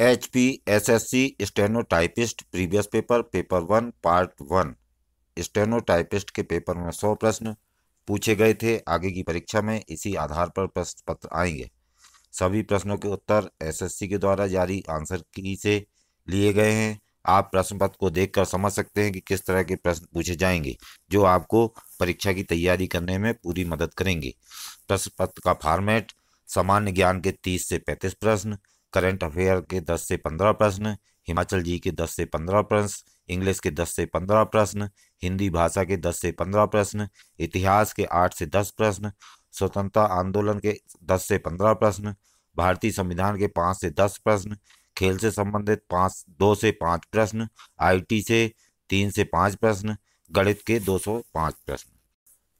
H P S S C stenotypist previous paper paper one part one stenotypist के paper में सौ प्रश्न पूछे गए थे आगे की परीक्षा में इसी आधार पर प्रश्न पत्र आएंगे सभी प्रश्नों के उत्तर एसएससी के द्वारा जारी आंसर की से लिए गए हैं आप प्रश्न पत्र को देखकर समझ सकते हैं कि किस तरह के प्रश्न पूछे जाएंगे जो आपको परीक्षा की तैयारी करने में पूरी मदद करेंगे प्रश्न पत्र का फॉर्मेट सामान्य ज्ञान के तीस से पैंतीस प्रश्न करंट अफेयर के 10 से 15 प्रश्न हिमाचल जी के 10 से 15 प्रश्न इंग्लिश के 10 से 15 प्रश्न हिंदी भाषा के 10 से 15 प्रश्न इतिहास के 8 से 10 प्रश्न स्वतंत्रता आंदोलन के 10 से 15 प्रश्न भारतीय संविधान के 5 से 10 प्रश्न खेल से संबंधित पाँच दो से पाँच प्रश्न आईटी से तीन से पाँच प्रश्न गणित के दो सौ पाँच प्रश्न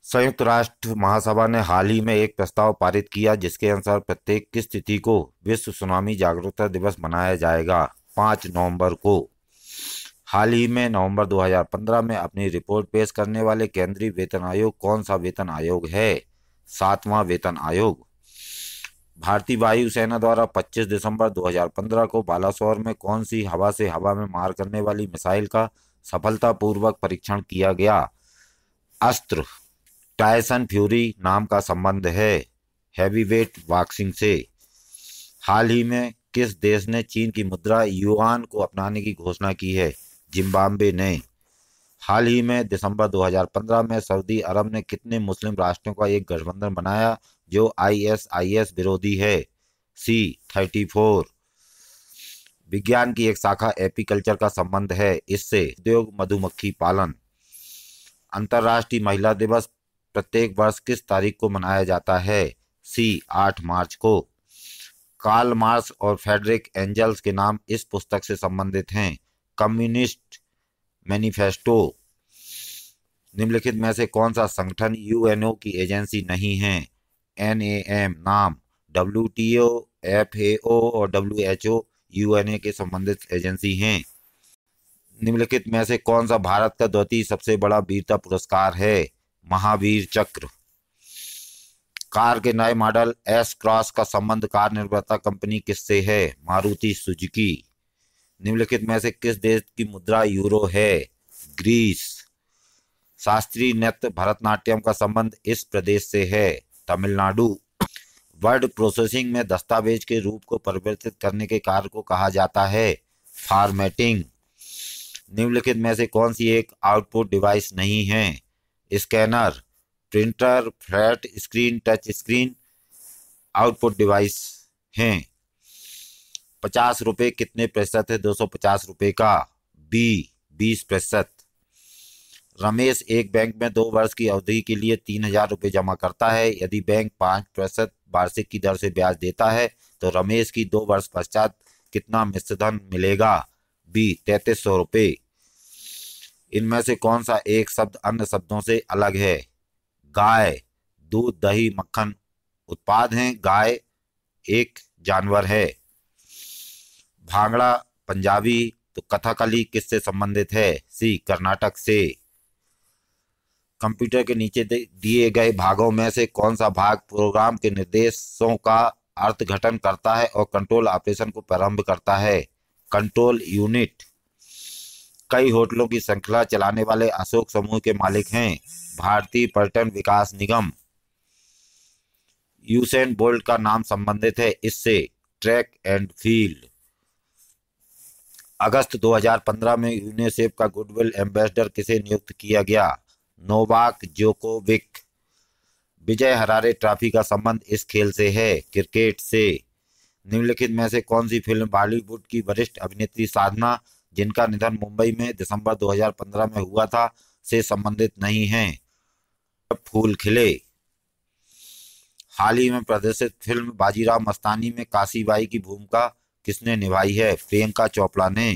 संयुक्त राष्ट्र महासभा ने हाल ही में एक प्रस्ताव पारित किया जिसके अनुसार प्रत्येक की स्थिति को विश्व सुनामी जागरूकता दिवस मनाया जाएगा पाँच नवंबर को हाल ही में नवंबर 2015 में अपनी रिपोर्ट पेश करने वाले केंद्रीय वेतन आयोग कौन सा वेतन आयोग है सातवां वेतन आयोग भारतीय वायुसेना द्वारा 25 दिसंबर 2015 को बालासोर में कौन सी हवा से हवा में मार करने वाली मिसाइल का सफलतापूर्वक परीक्षण किया गया अस्त्र टायसन फ्यूरी नाम का संबंध है हैवीवेट बॉक्सिंग से हाल ही में किस देश ने चीन की मुद्रा युआन को अपनाने की घोषणा की है जिम्बाब्वे ने हाल ही में दिसंबर 2015 में सऊदी अरब ने कितने मुस्लिम राष्ट्रों का एक गठबंधन बनाया जो आईएसआईएस विरोधी है सी 34 विज्ञान की एक शाखा एपीकल्चर का संबंध है इससे उद्योग मधुमक्खी पालन अंतर्राष्ट्रीय महिला दिवस प्रत्येक वर्ष किस तारीख को मनाया जाता है सी आठ मार्च को कार्ल मार्स और फेडरिक एंजल्स के नाम इस पुस्तक से संबंधित हैं कम्युनिस्ट मैनिफेस्टो निम्नलिखित में से कौन सा संगठन यूएनओ की एजेंसी नहीं है एन नाम W T O F A O और W H O U N ए के संबंधित एजेंसी हैं निम्नलिखित में से कौन सा भारत का द्वितीय सबसे बड़ा वीरता पुरस्कार है महावीर चक्र कार के नए मॉडल एस क्रॉस का संबंध कार निर्माता कंपनी किससे है मारुति सुजुकी निम्नलिखित में से किस देश की मुद्रा यूरो है ग्रीस शास्त्रीय नृत्य भरतनाट्यम का संबंध इस प्रदेश से है तमिलनाडु वर्ड प्रोसेसिंग में दस्तावेज के रूप को परिवर्तित करने के कार्य को कहा जाता है फॉर्मेटिंग निम्नलिखित में से कौन सी एक आउटपुट डिवाइस नहीं है scanner printer flat screen touch screen output device हैं पचास रुपये कितने प्रतिशत है दो सौ पचास रुपये का बी बीस प्रतिशत रमेश एक बैंक में दो वर्ष की अवधि के लिए तीन हजार रुपये जमा करता है यदि बैंक पाँच प्रतिशत वार्षिक की दर से ब्याज देता है तो रमेश की दो वर्ष पश्चात कितना मिश्रधन मिलेगा बी तैतीस सौ रुपये इनमें से कौन सा एक शब्द अन्य शब्दों से अलग है गाय दूध दही मक्खन उत्पाद हैं गाय एक जानवर है भांगड़ा पंजाबी तो कथाकली किससे संबंधित है सी कर्नाटक से कंप्यूटर के नीचे दिए गए भागों में से कौन सा भाग प्रोग्राम के निर्देशों का घटन करता है और कंट्रोल ऑपरेशन को प्रारंभ करता है कंट्रोल यूनिट कई होटलों की श्रृंखला चलाने वाले अशोक समूह के मालिक हैं भारतीय पर्यटन विकास निगम यूसेन बोल्ट का नाम संबंधित है इससे ट्रैक एंड फील्ड अगस्त 2015 में यूनिसेफ का गुडविल एम्बेसडर किसे नियुक्त किया गया Novak Djokovic Vijay Hazare Trophy का संबंध इस खेल से है क्रिकेट से निम्नलिखित में से कौन सी फिल्म बॉलीवुड की वरिष्ठ अभिनेत्री साधना जिनका निधन मुंबई में दिसंबर 2015 में हुआ था से संबंधित नहीं है फूल खिले हाल ही में प्रदर्शित फिल्म बाजीराव मस्तानी में काशीबाई की भूमिका किसने निभाई है प्रियंका चोपड़ा ने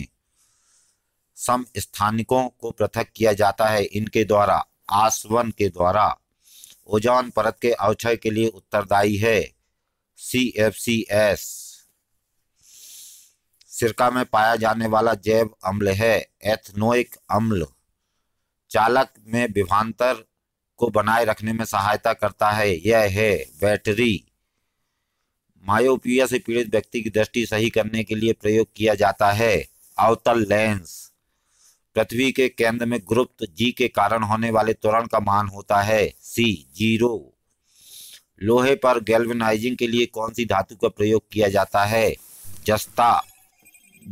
सम स्थानिकों को पृथक किया जाता है इनके द्वारा आसवन के द्वारा ओजान परत के अवक्षय के लिए उत्तरदायी है सी एफ सी एस सिरका में पाया जाने वाला जैव अम्ल है एथनोइक अम्ल चालक में विभांतर को बनाए रखने में सहायता करता है यह है बैटरी मायोपिया से पीड़ित व्यक्ति की दृष्टि सही करने के लिए प्रयोग किया जाता है अवतल लेंस पृथ्वी के केंद्र में ग्रुप्त जी के कारण होने वाले त्वरण का मान होता है सी जीरो लोहे पर गैल्वेनाइजिंग के लिए कौन सी धातु का प्रयोग किया जाता है जस्ता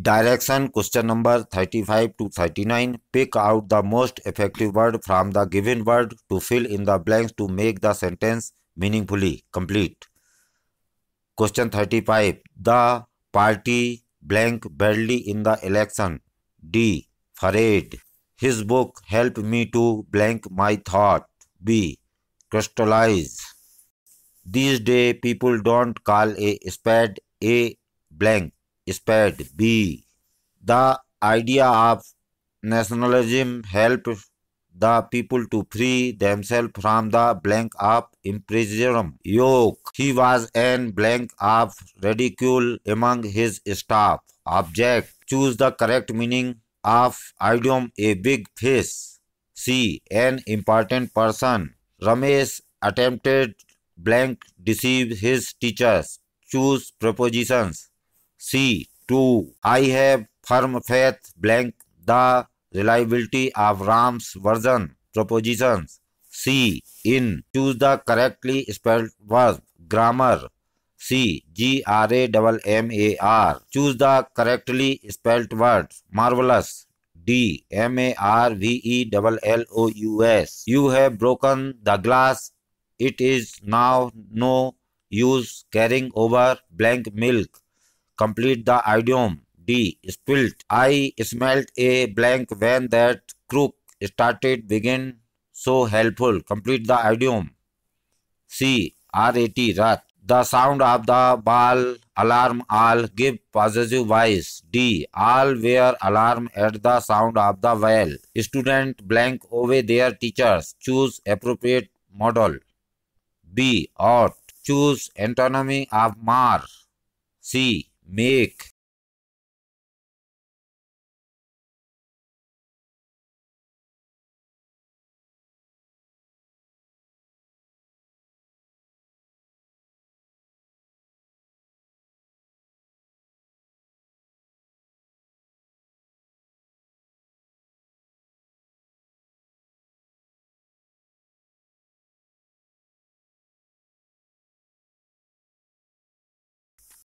Direction question number 35 to 39. Pick out the most effective word from the given word to fill in the blanks to make the sentence meaningfully complete. Question 35. The party blank badly in the election. D. farid His book helped me to blank my thought. B. Crystallize. These days people don't call a spade a blank spread. B. The idea of nationalism helped the people to free themselves from the blank of imprisonment. Yoke. He was an blank of ridicule among his staff. Object. Choose the correct meaning of idiom a big face. C. An important person. Ramesh attempted blank deceive his teachers. Choose prepositions. C two I have firm faith blank the reliability of Ram's version proposition C in choose the correctly spelled verb grammar C G R A double M A R choose the correctly spelled word marvellous D M A R V E double L O U S you have broken the glass it is now no use carrying over blank milk Complete the idiom. D. Spilt. I smelt a blank when that crook started begin so helpful. Complete the idiom. C. RAT. Rat. The sound of the ball alarm all give positive voice. D. All were alarm at the sound of the bell. Student blank away their teachers. Choose appropriate model. B. Ought. Choose antonymy of mar. C make